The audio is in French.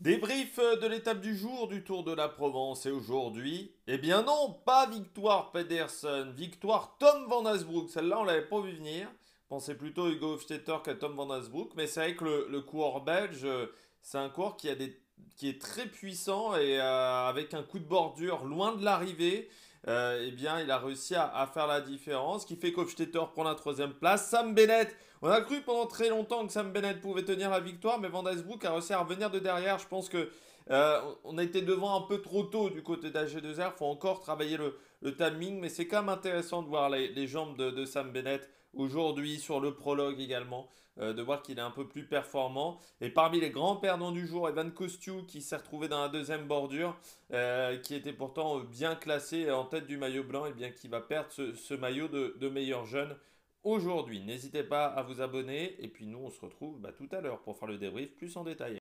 Débrief de l'étape du jour du Tour de la Provence et aujourd'hui, eh bien non, pas victoire Pedersen, victoire Tom Van Asbroek, Celle-là, on l'avait pas vu venir. Pensez plutôt Hugo Hofstetter qu'à Tom Van Asbroek, mais c'est vrai que le, coureur belge, euh, c'est un coureur qui, est très puissant et euh, avec un coup de bordure loin de l'arrivée. Euh, eh bien, il a réussi à, faire la différence, qui fait qu'Hofstetter prend la troisième place. Sam Bennett, on a cru pendant très longtemps que Sam Bennett pouvait tenir la victoire, mais Van Dijsbroek a réussi à revenir de derrière. Je pense que euh, on était devant un peu trop tôt du côté d'AG2R. faut encore travailler le, timing, mais c'est quand même intéressant de voir les, jambes de, Sam Bennett aujourd'hui sur le prologue également, euh, de voir qu'il est un peu plus performant. Et parmi les grands perdants du jour, Evan Costiou qui s'est retrouvé dans la deuxième bordure, euh, qui était pourtant bien classé en tête du maillot blanc, et bien qui va perdre ce, maillot de, meilleur jeune aujourd'hui. N'hésitez pas à vous abonner et puis nous on se retrouve bah, tout à l'heure pour faire le débrief plus en détail.